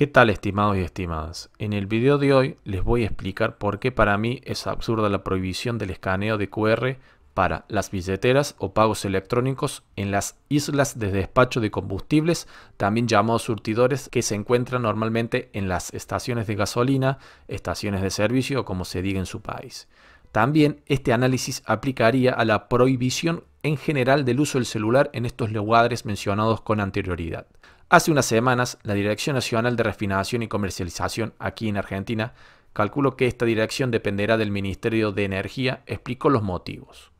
¿Qué tal estimados y estimadas? En el video de hoy les voy a explicar por qué para mí es absurda la prohibición del escaneo de QR para las billeteras o pagos electrónicos en las islas de despacho de combustibles, también llamados surtidores, que se encuentran normalmente en las estaciones de gasolina, estaciones de servicio o como se diga en su país. También este análisis aplicaría a la prohibición en general del uso del celular en estos lugares mencionados con anterioridad. Hace unas semanas, la Dirección Nacional de Refinación y Comercialización aquí en Argentina calculó que esta dirección dependerá del Ministerio de Energía, explicó los motivos.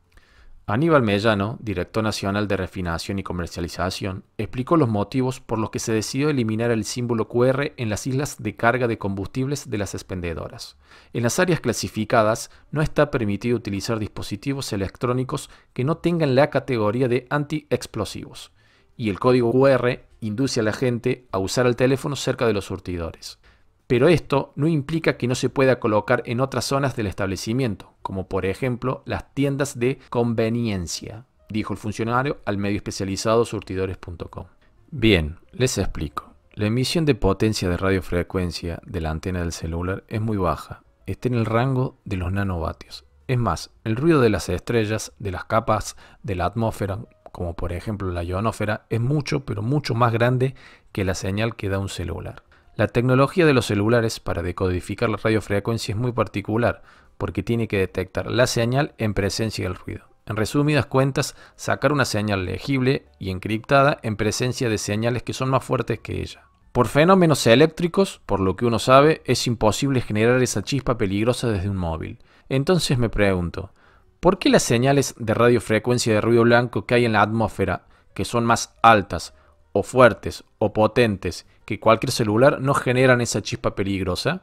Aníbal Mellano, director nacional de refinación y comercialización, explicó los motivos por los que se decidió eliminar el símbolo QR en las islas de carga de combustibles de las expendedoras. En las áreas clasificadas no está permitido utilizar dispositivos electrónicos que no tengan la categoría de antiexplosivos, y el código QR induce a la gente a usar el teléfono cerca de los surtidores. Pero esto no implica que no se pueda colocar en otras zonas del establecimiento, como por ejemplo las tiendas de conveniencia, dijo el funcionario al medio especializado surtidores.com. Bien, les explico. La emisión de potencia de radiofrecuencia de la antena del celular es muy baja, está en el rango de los nanovatios, es más, el ruido de las estrellas, de las capas de la atmósfera, como por ejemplo la ionósfera, es mucho, pero mucho más grande que la señal que da un celular. La tecnología de los celulares para decodificar la radiofrecuencia es muy particular, porque tiene que detectar la señal en presencia del ruido. En resumidas cuentas, sacar una señal legible y encriptada en presencia de señales que son más fuertes que ella. Por fenómenos eléctricos, por lo que uno sabe, es imposible generar esa chispa peligrosa desde un móvil. Entonces me pregunto, ¿por qué las señales de radiofrecuencia de ruido blanco que hay en la atmósfera, que son más altas, o fuertes, o potentes, que cualquier celular, no generan esa chispa peligrosa?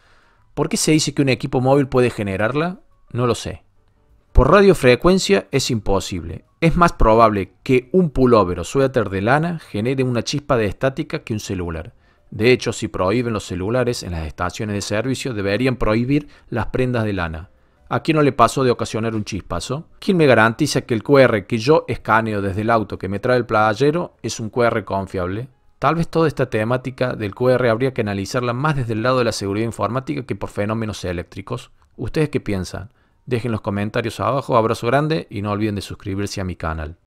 ¿Por qué se dice que un equipo móvil puede generarla? No lo sé. Por radiofrecuencia es imposible. Es más probable que un pullover o suéter de lana genere una chispa de estática que un celular. De hecho, si prohíben los celulares en las estaciones de servicio, deberían prohibir las prendas de lana. ¿A quién no le pasó de ocasionar un chispazo? ¿Quién me garantiza que el QR que yo escaneo desde el auto que me trae el playero es un QR confiable? Tal vez toda esta temática del QR habría que analizarla más desde el lado de la seguridad informática que por fenómenos eléctricos. ¿Ustedes qué piensan? Dejen los comentarios abajo, abrazo grande y no olviden de suscribirse a mi canal.